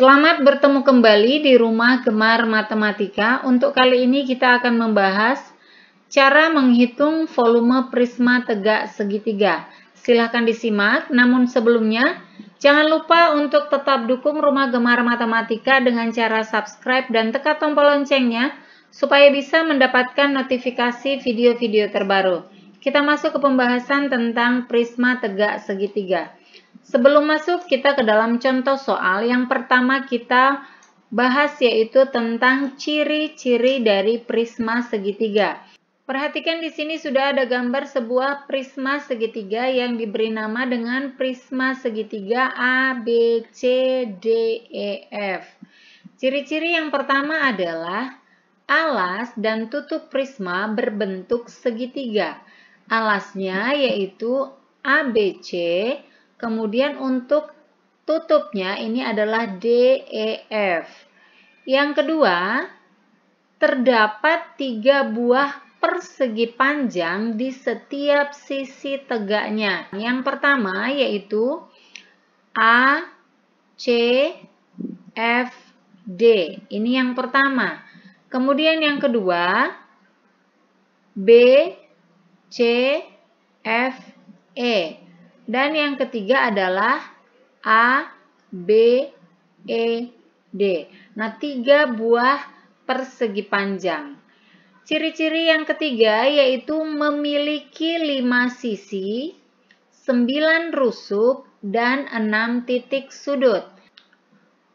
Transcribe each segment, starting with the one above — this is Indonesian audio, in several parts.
Selamat bertemu kembali di rumah Gemar Matematika. Untuk kali ini kita akan membahas cara menghitung volume prisma tegak segitiga. Silahkan disimak, namun sebelumnya jangan lupa untuk tetap dukung rumah Gemar Matematika dengan cara subscribe dan tekan tombol loncengnya supaya bisa mendapatkan notifikasi video-video terbaru. Kita masuk ke pembahasan tentang prisma tegak segitiga. Sebelum masuk kita ke dalam contoh soal, yang pertama kita bahas yaitu tentang ciri-ciri dari prisma segitiga. Perhatikan di sini sudah ada gambar sebuah prisma segitiga yang diberi nama dengan prisma segitiga A, B, C, D, E, F. Ciri-ciri yang pertama adalah alas dan tutup prisma berbentuk segitiga. Alasnya yaitu ABC, Kemudian untuk tutupnya ini adalah DEF. Yang kedua, terdapat tiga buah persegi panjang di setiap sisi tegaknya. Yang pertama yaitu A, C, F, D. Ini yang pertama. Kemudian yang kedua, B, C, F, E. Dan yang ketiga adalah A, B, E, D. Nah, tiga buah persegi panjang. Ciri-ciri yang ketiga yaitu memiliki lima sisi, sembilan rusuk, dan enam titik sudut.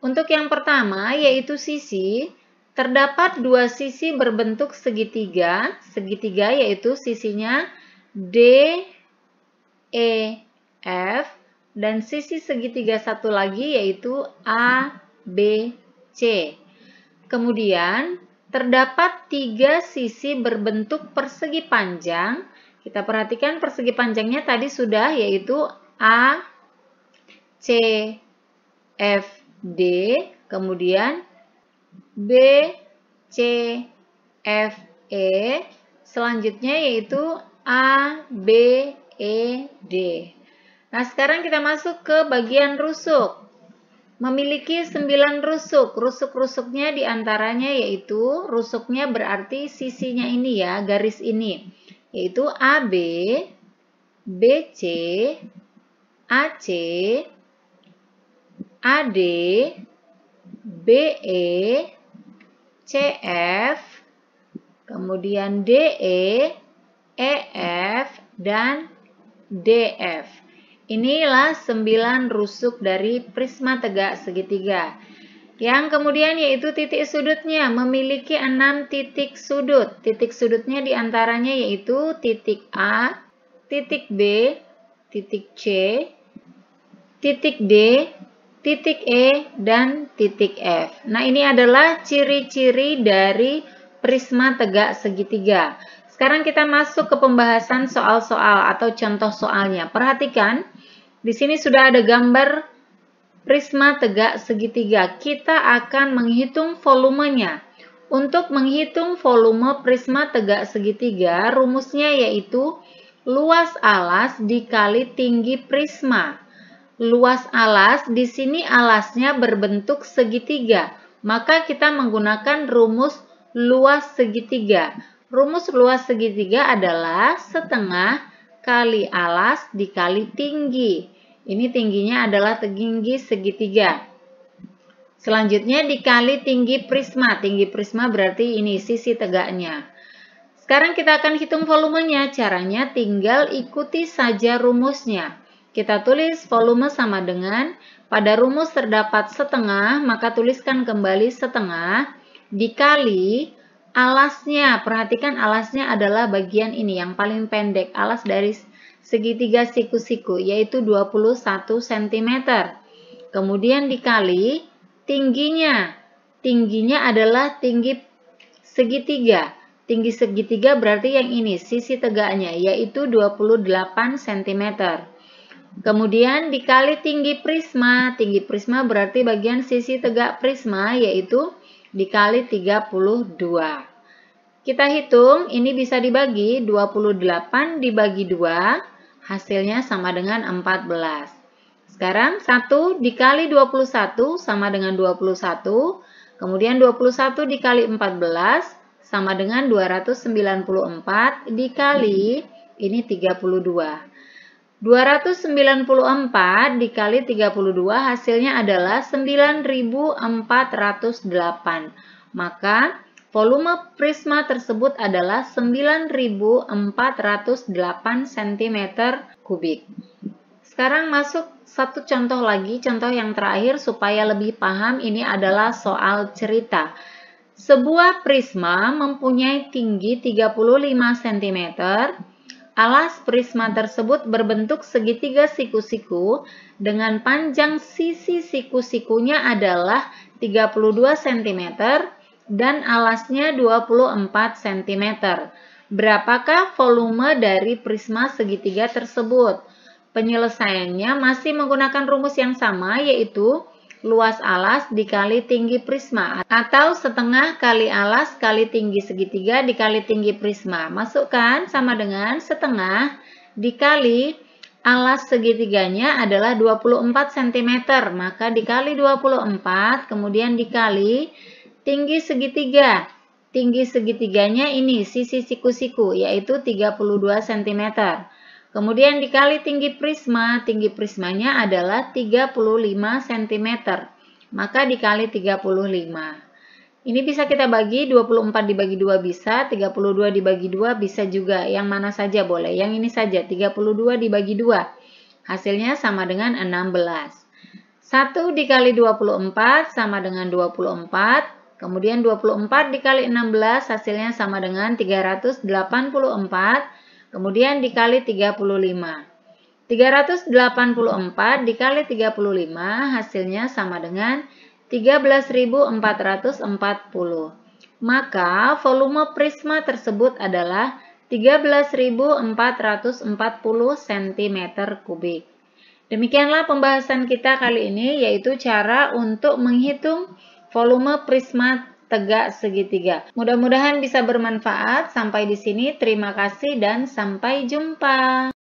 Untuk yang pertama yaitu sisi, terdapat dua sisi berbentuk segitiga. Segitiga yaitu sisinya D, E, F dan sisi segitiga satu lagi yaitu A, B, C. Kemudian terdapat tiga sisi berbentuk persegi panjang. Kita perhatikan persegi panjangnya tadi sudah yaitu A, C, F, D, kemudian B, C, F, E, selanjutnya yaitu A, B, E, D. Nah, sekarang kita masuk ke bagian rusuk. Memiliki sembilan rusuk. Rusuk-rusuknya diantaranya yaitu rusuknya berarti sisinya ini ya, garis ini. Yaitu AB, BC, AC, AD, BE, CF, kemudian DE, EF, dan DF. Inilah 9 rusuk dari prisma tegak segitiga. Yang kemudian yaitu titik sudutnya memiliki 6 titik sudut. Titik sudutnya diantaranya yaitu titik A, titik B, titik C, titik D, titik E, dan titik F. Nah ini adalah ciri-ciri dari prisma tegak segitiga. Sekarang kita masuk ke pembahasan soal-soal atau contoh soalnya. Perhatikan di sini sudah ada gambar prisma tegak segitiga. Kita akan menghitung volumenya. Untuk menghitung volume prisma tegak segitiga, rumusnya yaitu luas alas dikali tinggi prisma. Luas alas di sini alasnya berbentuk segitiga, maka kita menggunakan rumus luas segitiga. Rumus luas segitiga adalah setengah kali alas dikali tinggi. Ini tingginya adalah tinggi segitiga. Selanjutnya dikali tinggi prisma. Tinggi prisma berarti ini sisi tegaknya. Sekarang kita akan hitung volumenya. Caranya tinggal ikuti saja rumusnya. Kita tulis volume sama dengan pada rumus terdapat setengah, maka tuliskan kembali setengah dikali alasnya. Perhatikan alasnya adalah bagian ini yang paling pendek, alas dari segitiga siku-siku yaitu 21 cm. Kemudian dikali tingginya. Tingginya adalah tinggi segitiga. Tinggi segitiga berarti yang ini sisi tegaknya yaitu 28 cm. Kemudian dikali tinggi prisma. Tinggi prisma berarti bagian sisi tegak prisma yaitu dikali 32. Kita hitung ini bisa dibagi 28 dibagi 2 hasilnya sama dengan 14. Sekarang 1 dikali 21 sama dengan 21, kemudian 21 dikali 14 sama dengan 294 dikali ini 32. 294 dikali 32 hasilnya adalah 9408. Maka Volume prisma tersebut adalah 9.408 cm kubik. Sekarang masuk satu contoh lagi, contoh yang terakhir supaya lebih paham ini adalah soal cerita. Sebuah prisma mempunyai tinggi 35 cm. Alas prisma tersebut berbentuk segitiga siku-siku dengan panjang sisi siku-sikunya adalah 32 cm dan alasnya 24 cm. Berapakah volume dari prisma segitiga tersebut? Penyelesaiannya masih menggunakan rumus yang sama yaitu luas alas dikali tinggi prisma atau setengah kali alas kali tinggi segitiga dikali tinggi prisma. Masukkan sama dengan setengah dikali alas segitiganya adalah 24 cm, maka dikali 24 kemudian dikali Tinggi segitiga. Tinggi segitiganya ini sisi siku-siku yaitu 32 cm. Kemudian dikali tinggi prisma, tinggi prismanya adalah 35 cm. Maka dikali 35. Ini bisa kita bagi, 24 dibagi 2 bisa, 32 dibagi 2 bisa juga. Yang mana saja boleh, yang ini saja, 32 dibagi 2. Hasilnya sama dengan 16. 1 dikali 24 sama dengan 24. Kemudian 24 dikali 16 hasilnya sama dengan 384. Kemudian dikali 35. 384 dikali 35 hasilnya sama dengan 13.440. Maka volume prisma tersebut adalah 13.440 cm kubik. Demikianlah pembahasan kita kali ini yaitu cara untuk menghitung volume prisma tegak segitiga. Mudah-mudahan bisa bermanfaat. Sampai di sini, terima kasih dan sampai jumpa.